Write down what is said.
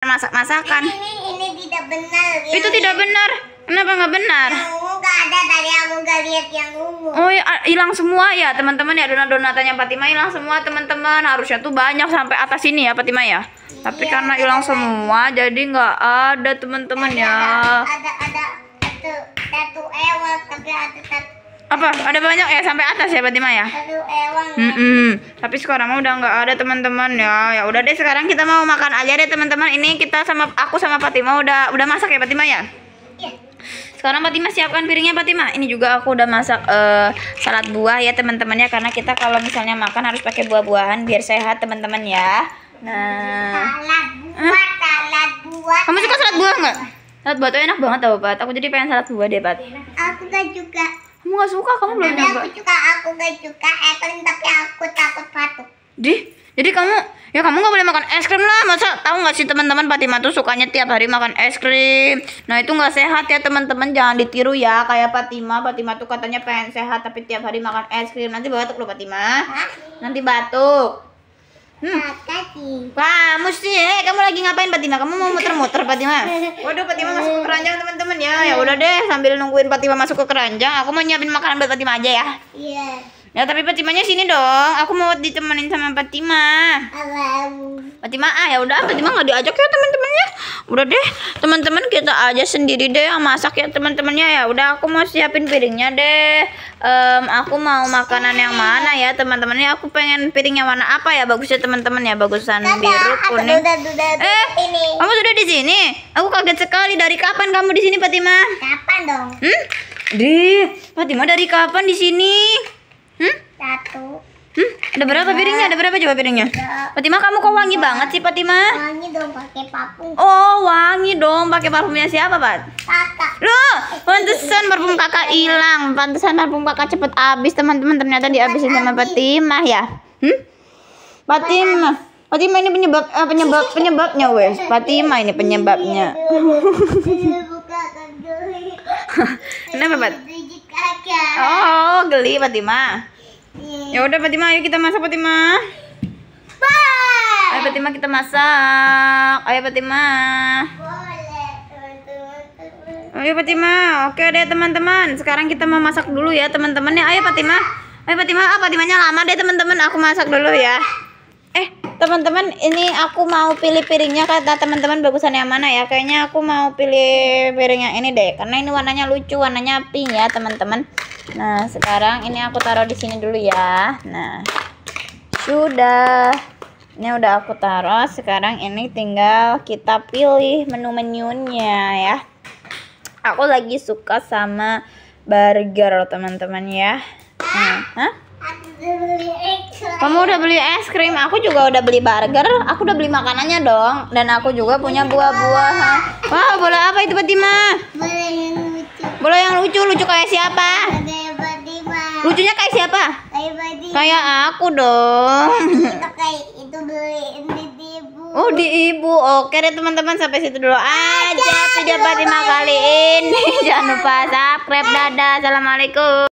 masak-masakan. Ini, ini, tidak benar. ya, itu tidak benar. Kenapa nggak benar? Yang ungu ada tadi aku nggak lihat yang ungu. Oh hilang semua ya teman-teman ya donat donatnya Fatima hilang semua teman-teman harusnya tuh banyak sampai atas ini ya Fatima ya. Iya, Tapi karena hilang semua jadi nggak ada teman-teman ya. Ada ada satu satu ewa tapi ada satu apa ada banyak ya sampai atas ya Fatima ya mm -mm. tapi sekarang mah udah nggak ada teman-teman ya ya udah deh sekarang kita mau makan aja deh teman-teman ini kita sama aku sama Fatima udah udah masak ya Fatima ya iya. sekarang Fatima siapkan piringnya Fatima ini juga aku udah masak uh, salad buah ya teman-teman ya karena kita kalau misalnya makan harus pakai buah-buahan biar sehat teman-teman ya nah salad buah salad buah kamu suka salad buah nggak salad buah tuh enak banget tau Pat aku jadi pengen salad buah deh Pat aku juga kamu gak suka, kamu belum nyoba. Aku suka, aku gak suka es krim tapi aku takut batuk. Di? Jadi kamu, ya kamu nggak boleh makan es krim lah. Masa tahu nggak sih teman-teman Fatima tuh sukanya tiap hari makan es krim. Nah itu nggak sehat ya teman-teman, jangan ditiru ya. Kayak Fatima, Fatima tuh katanya pengen sehat tapi tiap hari makan es krim. Nanti batuk loh Fatima. Nanti batuk. Hmm. Wah, mesti. eh kamu lagi ngapain, Fatima? Kamu mau muter-muter, Fatima? Waduh, Fatima masuk ke keranjang, teman-teman ya. Ya hmm. udah deh, sambil nungguin Fatima masuk ke keranjang, aku mau nyiapin makanan buat Fatima aja ya. Iya. Yeah. Ya, tapi patimanya sini dong. Aku mau ditemenin sama Fatima. Abu. Fatima ah ya udah Fatima nggak diajak ya teman-temannya udah deh teman-teman kita aja sendiri deh yang masak ya teman-temannya ya udah aku mau siapin piringnya deh um, aku mau makanan yang mana ya teman-temannya aku pengen piring yang warna apa ya bagusnya teman-teman ya bagusan Tata, biru kuning udah, udah, udah, eh ini. kamu sudah di sini aku kaget sekali dari kapan kamu di sini Fatima kapan dong hmm di Fatima dari kapan di sini hmm satu Hmm? Ada berapa piringnya? Ada berapa coba piringnya? Fatima, kamu kok wangi banget sih, Fatima? Wangi dong pakai parfum. Oh, wangi dong pakai parfumnya siapa, Pak? Kakak. Loh, pantesan parfum kakak hilang. Pantesan parfum kakak cepet habis, teman-teman. Ternyata dihabisin sama Fatima ya. Hmm? Fatima. Fatima ini penyebab uh, penyebab penyebabnya wes. Fatima ini penyebabnya. Iya, Kenapa, Pak? Oh, geli Fatima. Ya udah Fatima, ayo kita masak Fatima. Bye. Ayo Fatima kita masak. Ayo Fatima. Boleh, oh, ayo iya, Fatima. Oke deh teman-teman. Sekarang kita mau masak dulu ya teman-teman. Ya ayo Fatima. Ayo Fatima, ah Fatimanya lama deh teman-teman. Aku masak dulu ya teman-teman ini aku mau pilih piringnya kata teman-teman bagusan yang mana ya kayaknya aku mau pilih piring yang ini deh karena ini warnanya lucu warnanya pink ya teman-teman nah sekarang ini aku taruh di sini dulu ya nah sudah ini udah aku taruh sekarang ini tinggal kita pilih menu-menunya ya aku lagi suka sama burger teman-teman ya nah, ha? Kamu udah beli es krim, aku juga udah beli burger, aku udah beli makanannya dong, dan aku juga punya buah-buahan. Wah, bola apa itu Fatima? Bola yang lucu. Bola yang lucu, lucu kayak siapa? Lucunya kayak siapa? Kayak aku dong. kayak itu beliin ibu. Oh di ibu. Oke deh teman-teman sampai situ dulu aja Tidak Fatima kali ini. Jangan lupa subscribe. Dadah. Assalamualaikum.